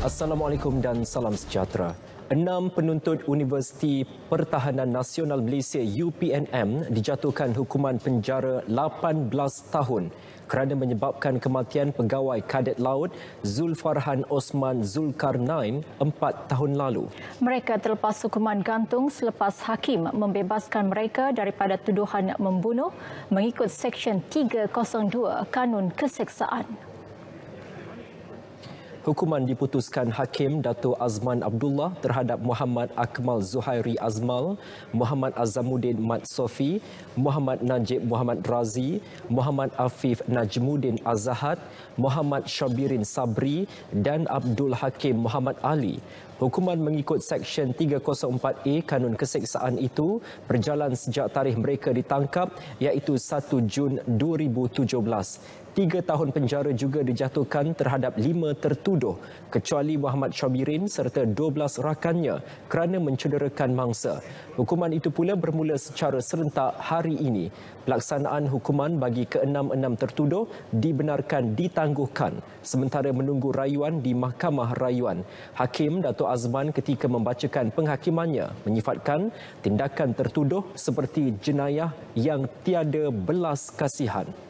Assalamualaikum dan salam sejahtera. Enam penuntut Universiti Pertahanan Nasional Malaysia UPNM dijatuhkan hukuman penjara 18 tahun kerana menyebabkan kematian pegawai kadet laut Zulfarhan Osman Zulkarnain empat tahun lalu. Mereka terlepas hukuman gantung selepas hakim membebaskan mereka daripada tuduhan membunuh mengikut Seksyen 302 Kanun Keseksaan hukuman diputuskan Hakim Dato Azman Abdullah terhadap Muhammad Akmal Zuhairi Azmal, Muhammad Azamuddin Mat Sofi, Muhammad Najib Muhammad Razi, Muhammad Afif Najmuddin Azahad, Muhammad Shabirin Sabri dan Abdul Hakim Muhammad Ali. Hukuman mengikut Seksyen 304A Kanun Keseksaan itu berjalan sejak tarikh mereka ditangkap iaitu 1 Jun 2017. Tiga tahun penjara juga dijatuhkan terhadap lima tertuduh kecuali Muhammad Shabirin serta 12 rakannya kerana mencederakan mangsa. Hukuman itu pula bermula secara serentak hari ini. Pelaksanaan hukuman bagi keenam-enam tertuduh dibenarkan ditangguhkan sementara menunggu rayuan di Mahkamah Rayuan. Hakim Dato' Azman ketika membacakan penghakimannya menyifatkan tindakan tertuduh seperti jenayah yang tiada belas kasihan.